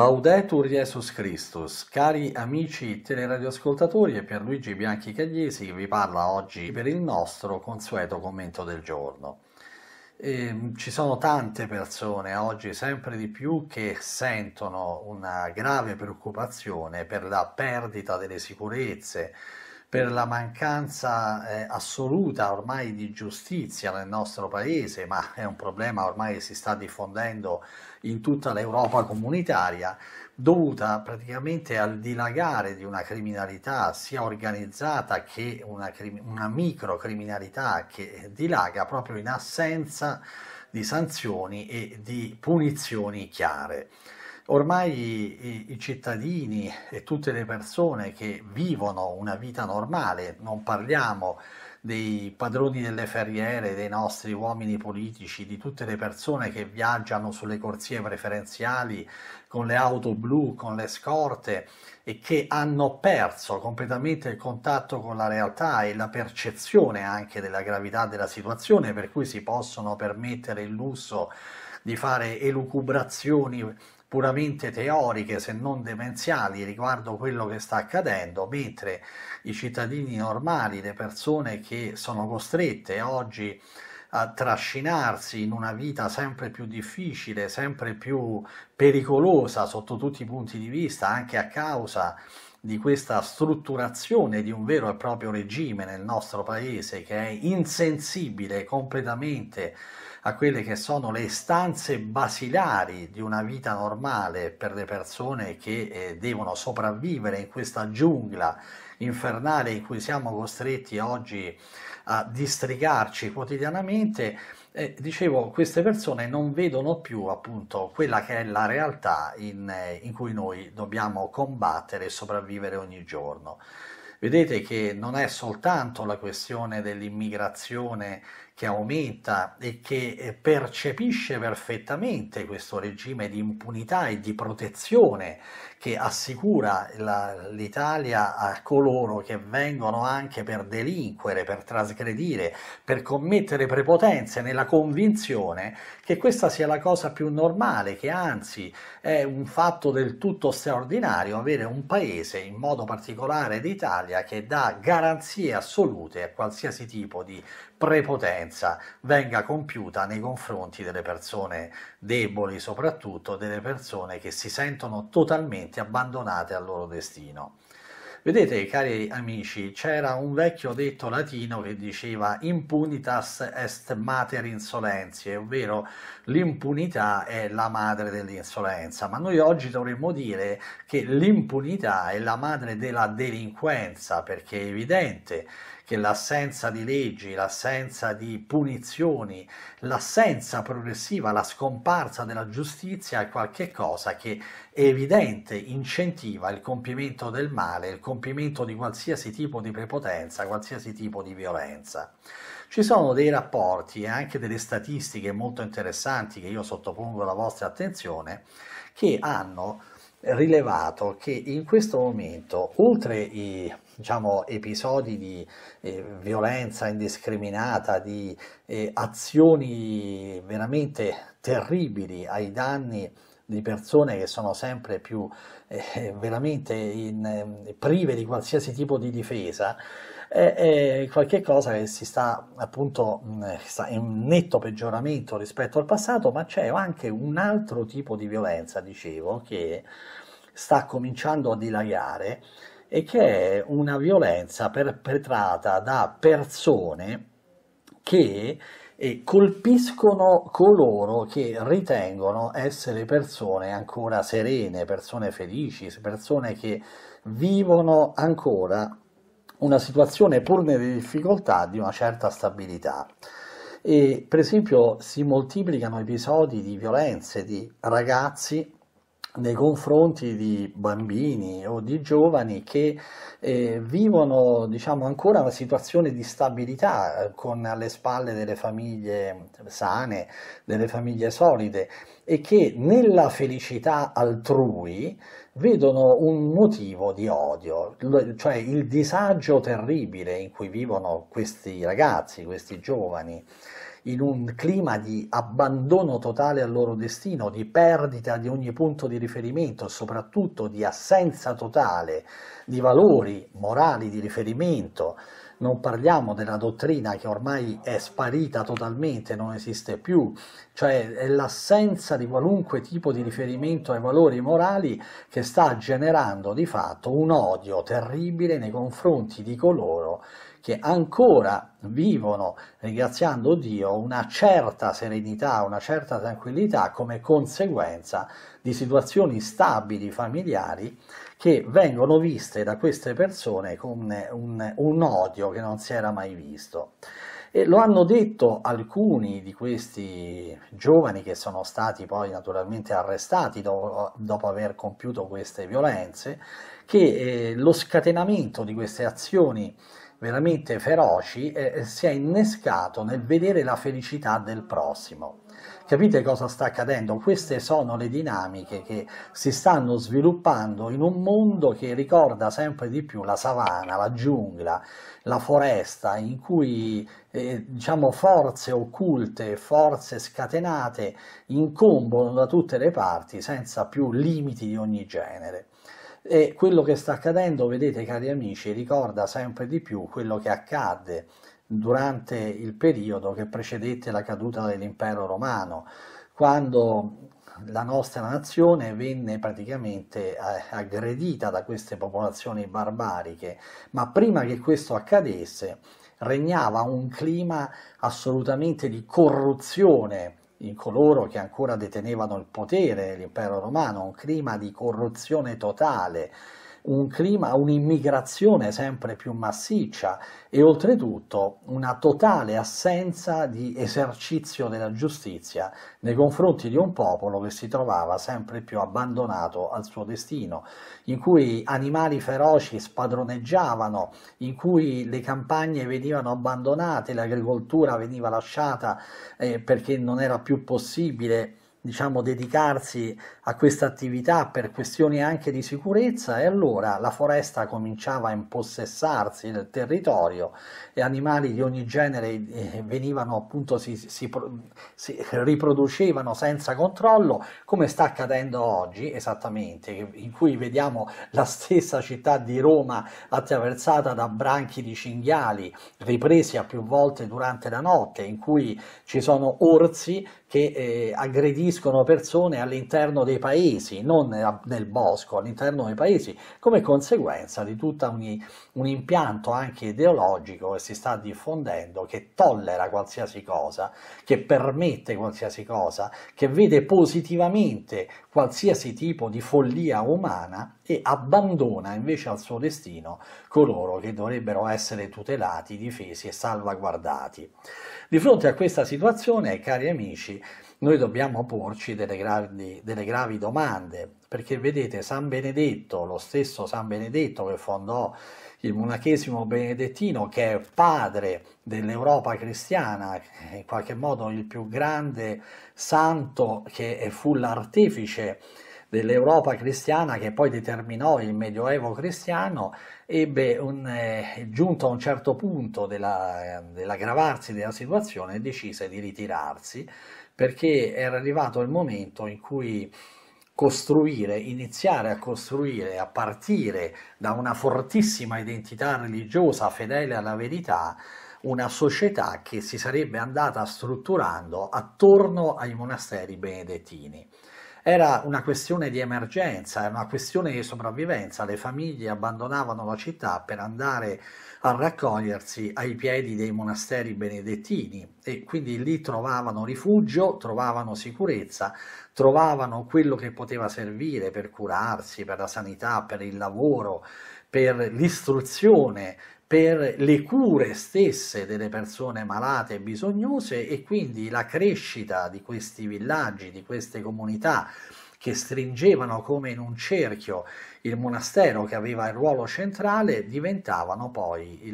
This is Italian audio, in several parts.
Laudetur Jesus Christus, cari amici teleradioascoltatori e Pierluigi Bianchi Cagliesi che vi parla oggi per il nostro consueto commento del giorno. E, ehm, ci sono tante persone oggi, sempre di più, che sentono una grave preoccupazione per la perdita delle sicurezze, per la mancanza eh, assoluta ormai di giustizia nel nostro paese, ma è un problema ormai che si sta diffondendo in tutta l'Europa comunitaria, dovuta praticamente al dilagare di una criminalità sia organizzata che una, una microcriminalità che dilaga proprio in assenza di sanzioni e di punizioni chiare. Ormai i, i, cittadini e tutte le persone che vivono una vita normale, non parliamo dei padroni delle ferriere, dei nostri uomini politici, di tutte le persone che viaggiano sulle corsie preferenziali con le auto blu, con le scorte e che hanno perso completamente il contatto con la realtà e la percezione anche della gravità della situazione, per cui si possono permettere il lusso di fare elucubrazioni puramente teoriche se non demenziali riguardo quello che sta accadendo, mentre i cittadini normali, le persone che sono costrette oggi a trascinarsi in una vita sempre più difficile, sempre più pericolosa sotto tutti i punti di vista, anche a causa di questa strutturazione di un vero e proprio regime nel nostro paese che è insensibile completamente a quelle che sono le istanze basilari di una vita normale per le persone che eh, devono sopravvivere in questa giungla infernale in cui siamo costretti oggi a districarci quotidianamente, eh, dicevo, queste persone non vedono più appunto quella che è la realtà in, eh, in cui noi dobbiamo combattere e sopravvivere ogni giorno. Vedete che non è soltanto la questione dell'immigrazione che aumenta e che eh, percepisce perfettamente questo regime di impunità e di protezione che assicura la, l'Italia a coloro che vengono anche per delinquere, per trasgredire, per commettere prepotenze nella convinzione che questa sia la cosa più normale, che anzi è un fatto del tutto straordinario avere un paese, in modo particolare d'Italia, che dà garanzie assolute a qualsiasi tipo di prepotenza venga compiuta nei confronti delle persone deboli soprattutto delle persone che si sentono totalmente abbandonate al loro destino. Vedete, cari amici, c'era un vecchio detto latino che diceva impunitas est mater insolentiae, ovvero l'impunità è la madre dell'insolenza, ma noi oggi dovremmo dire che l'impunità è la madre della delinquenza, perché è evidente che l'assenza di leggi, l'assenza di punizioni, l'assenza progressiva, la scomparsa della giustizia è qualcosa che è evidente, incentiva il compimento del male, il compimento di qualsiasi tipo di prepotenza, qualsiasi tipo di violenza. Ci sono dei rapporti e anche delle statistiche molto interessanti che io sottopongo alla vostra attenzione che hanno rilevato che in questo momento, oltre i diciamo, episodi di eh, violenza indiscriminata, di eh, azioni veramente terribili ai danni di persone che sono sempre più eh, eh, veramente in, eh, prive di qualsiasi tipo di difesa, è, qualche cosa che si sta appunto mm, eh, sta in netto peggioramento rispetto al passato, ma c'è anche un altro tipo di violenza, dicevo, che sta cominciando a dilagare e che è una violenza perpetrata da persone che e colpiscono coloro che ritengono essere persone ancora serene, persone felici, persone che vivono ancora una situazione pur nelle difficoltà di una certa stabilità. E, per esempio si moltiplicano episodi di violenze di ragazzi nei confronti di bambini o di giovani che eh, vivono diciamo, ancora una situazione di stabilità eh, con alle spalle delle famiglie sane, delle famiglie solide e che nella felicità altrui vedono un motivo di odio, cioè il disagio terribile in cui vivono questi ragazzi, questi giovani in un clima di abbandono totale al loro destino, di perdita di ogni punto di riferimento e soprattutto di assenza totale di valori morali di riferimento. Non parliamo della dottrina che ormai è sparita totalmente, non esiste più, cioè è l'assenza di qualunque tipo di riferimento ai valori morali che sta generando di fatto un odio terribile nei confronti di coloro che ancora vivono, ringraziando Dio, una certa serenità, una certa tranquillità come conseguenza di situazioni stabili familiari che vengono viste da queste persone con un, un odio che non si era mai visto. E lo hanno detto alcuni di questi giovani che sono stati poi naturalmente arrestati dopo, dopo aver compiuto queste violenze, che eh, lo scatenamento di queste azioni veramente feroci, eh, si è innescato nel vedere la felicità del prossimo. Capite cosa sta accadendo? Queste sono le dinamiche che si stanno sviluppando in un mondo che ricorda sempre di più la savana, la giungla, la foresta, in cui eh, diciamo, forze occulte, forze scatenate incombono da tutte le parti senza più limiti di ogni genere. E quello che sta accadendo, vedete cari amici, ricorda sempre di più quello che accadde durante il periodo che precedette la caduta dell'impero romano, quando la nostra nazione venne praticamente eh, aggredita da queste popolazioni barbariche, ma prima che questo accadesse regnava un clima assolutamente di corruzione in coloro che ancora detenevano il potere, l'impero romano, un clima di corruzione totale, un clima, un'immigrazione sempre più massiccia e oltretutto una totale assenza di esercizio della giustizia nei confronti di un popolo che si trovava sempre più abbandonato al suo destino, in cui animali feroci spadroneggiavano, in cui le campagne venivano abbandonate, l'agricoltura veniva lasciata eh, perché non era più possibile diciamo, dedicarsi a questa attività per questioni anche di sicurezza e allora la foresta cominciava a impossessarsi del territorio e animali di ogni genere eh, venivano appunto, si, si, si riproducevano senza controllo come sta accadendo oggi esattamente, in cui vediamo la stessa città di Roma attraversata da branchi di cinghiali ripresi a più volte durante la notte, in cui ci sono orsi che eh, aggrediscono persone all'interno dei paesi, non nel bosco, all'interno dei paesi, come conseguenza di tutto un, un, impianto anche ideologico che si sta diffondendo, che tollera qualsiasi cosa, che permette qualsiasi cosa, che vede positivamente qualsiasi tipo di follia umana e abbandona invece al suo destino coloro che dovrebbero essere tutelati, difesi e salvaguardati. Di fronte a questa situazione, cari amici, noi dobbiamo porci delle, grandi, delle gravi domande, perché vedete San Benedetto, lo stesso San Benedetto che fondò il monachesimo benedettino, che è padre dell'Europa cristiana, in qualche modo il più grande santo che fu l'artefice dell'Europa cristiana che poi determinò il Medioevo cristiano, ebbe un, eh, giunto a un certo punto della, eh, dell'aggravarsi della situazione decise di ritirarsi perché era arrivato il momento in cui costruire, iniziare a costruire a partire da una fortissima identità religiosa fedele alla verità, una società che si sarebbe andata strutturando attorno ai monasteri benedettini. Era una questione di emergenza, era una questione di sopravvivenza. Le famiglie abbandonavano la città per andare a raccogliersi ai piedi dei monasteri benedettini e quindi lì trovavano rifugio, trovavano sicurezza, trovavano quello che poteva servire per curarsi, per la sanità, per il lavoro, per l'istruzione, per le cure stesse delle persone malate e bisognose e quindi la crescita di questi villaggi, di queste comunità che stringevano come in un cerchio il monastero che aveva il ruolo centrale diventavano poi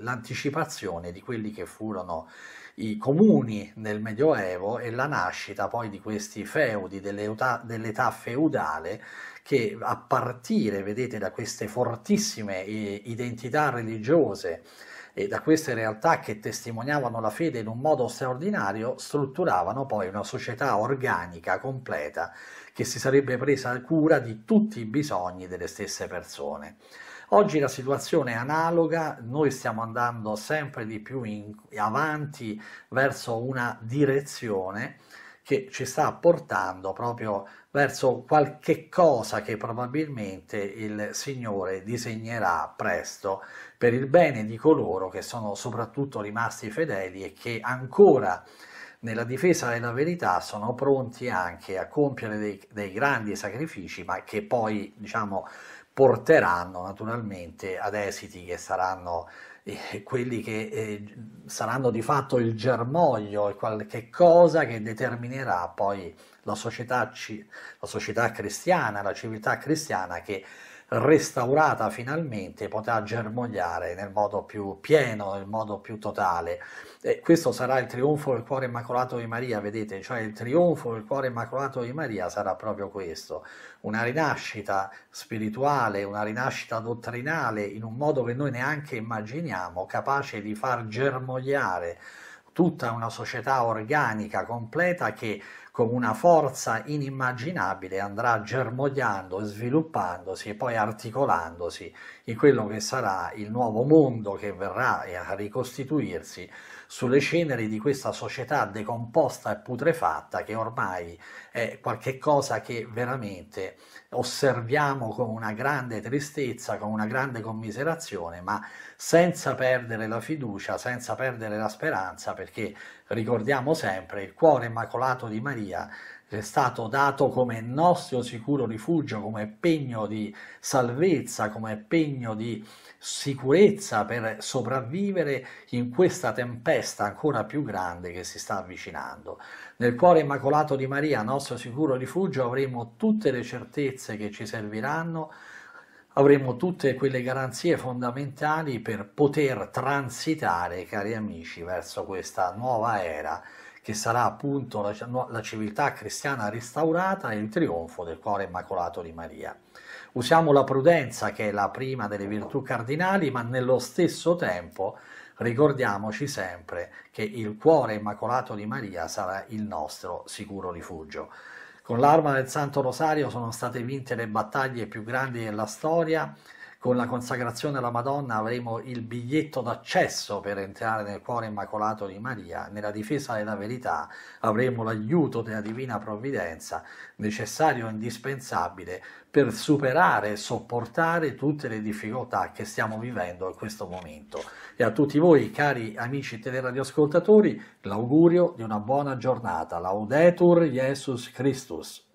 l'anticipazione di quelli che furono i comuni nel Medioevo e la nascita poi di questi feudi dell'età, feudale che a partire, vedete, da queste fortissime eh, identità religiose e da queste realtà che testimoniavano la fede in un modo straordinario, strutturavano poi una società organica completa che si sarebbe presa cura di tutti i bisogni delle stesse persone. Oggi la situazione è analoga, noi stiamo andando sempre di più in, avanti verso una direzione che ci sta portando proprio verso qualche cosa che probabilmente il Signore disegnerà presto per il bene di coloro che sono soprattutto rimasti fedeli e che ancora nella difesa della verità sono pronti anche a compiere dei, dei grandi sacrifici, ma che poi, diciamo, porteranno naturalmente ad esiti che saranno eh, quelli che eh, saranno di fatto il germoglio, qualche cosa che determinerà poi la società, la società cristiana, la civiltà cristiana che restaurata finalmente potrà germogliare nel modo più pieno, nel modo più totale. E questo sarà il trionfo del cuore immacolato di Maria, vedete, cioè il trionfo del cuore immacolato di Maria sarà proprio questo, una rinascita spirituale, una rinascita dottrinale in un modo che noi neanche immaginiamo, capace di far germogliare tutta una società organica completa che con una forza inimmaginabile andrà germogliando sviluppandosi e poi articolandosi in quello che sarà il nuovo mondo che verrà a ricostituirsi sulle ceneri di questa società decomposta e putrefatta che ormai è qualcosa che veramente osserviamo con una grande tristezza, con una grande commiserazione, ma senza perdere la fiducia, senza perdere la speranza, perché ricordiamo sempre il cuore immacolato di Maria è stato dato come nostro sicuro rifugio, come pegno di salvezza, come pegno di sicurezza per sopravvivere in questa tempesta ancora più grande che si sta avvicinando. Nel cuore immacolato di Maria, nostro sicuro rifugio, avremo tutte le certezze che ci serviranno, avremo tutte quelle garanzie fondamentali per poter transitare, cari amici, verso questa nuova era che sarà appunto la, la civiltà cristiana restaurata e il trionfo del cuore immacolato di Maria. Usiamo la prudenza che è la prima delle virtù cardinali, ma nello stesso tempo ricordiamoci sempre che il cuore immacolato di Maria sarà il nostro sicuro rifugio. Con l'arma del Santo Rosario sono state vinte le battaglie più grandi della storia con la consacrazione alla Madonna avremo il biglietto d'accesso per entrare nel cuore immacolato di Maria, nella difesa della verità avremo l'aiuto della divina provvidenza necessario e indispensabile per superare e sopportare tutte le difficoltà che stiamo vivendo in questo momento. E a tutti voi, cari amici teleradioascoltatori, l'augurio di una buona giornata. Laudetur Jesus Christus.